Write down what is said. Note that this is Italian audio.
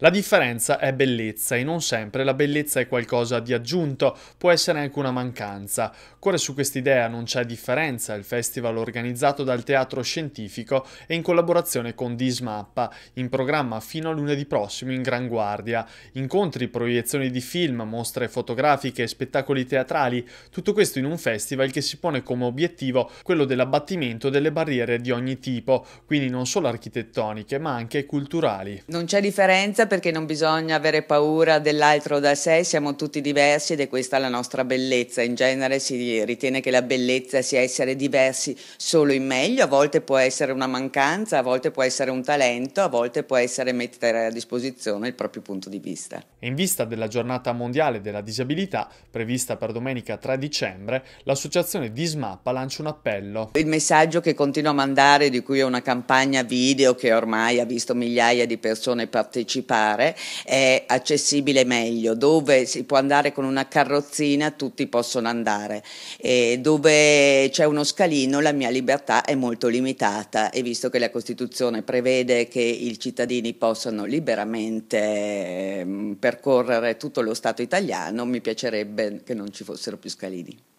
La differenza è bellezza e non sempre la bellezza è qualcosa di aggiunto, può essere anche una mancanza. Corre su quest'idea Non c'è differenza, il festival organizzato dal Teatro Scientifico e in collaborazione con Dismappa, in programma fino a lunedì prossimo in Gran Guardia. Incontri, proiezioni di film, mostre fotografiche, spettacoli teatrali, tutto questo in un festival che si pone come obiettivo quello dell'abbattimento delle barriere di ogni tipo, quindi non solo architettoniche ma anche culturali. Non c'è differenza perché non bisogna avere paura dell'altro da sé, siamo tutti diversi ed è questa la nostra bellezza. In genere si ritiene che la bellezza sia essere diversi solo in meglio, a volte può essere una mancanza, a volte può essere un talento, a volte può essere mettere a disposizione il proprio punto di vista. In vista della giornata mondiale della disabilità, prevista per domenica 3 dicembre, l'associazione Dismappa lancia un appello. Il messaggio che continuo a mandare, di cui è una campagna video che ormai ha visto migliaia di persone partecipare, fare è accessibile meglio, dove si può andare con una carrozzina tutti possono andare, e dove c'è uno scalino la mia libertà è molto limitata e visto che la Costituzione prevede che i cittadini possano liberamente ehm, percorrere tutto lo Stato italiano, mi piacerebbe che non ci fossero più scalini.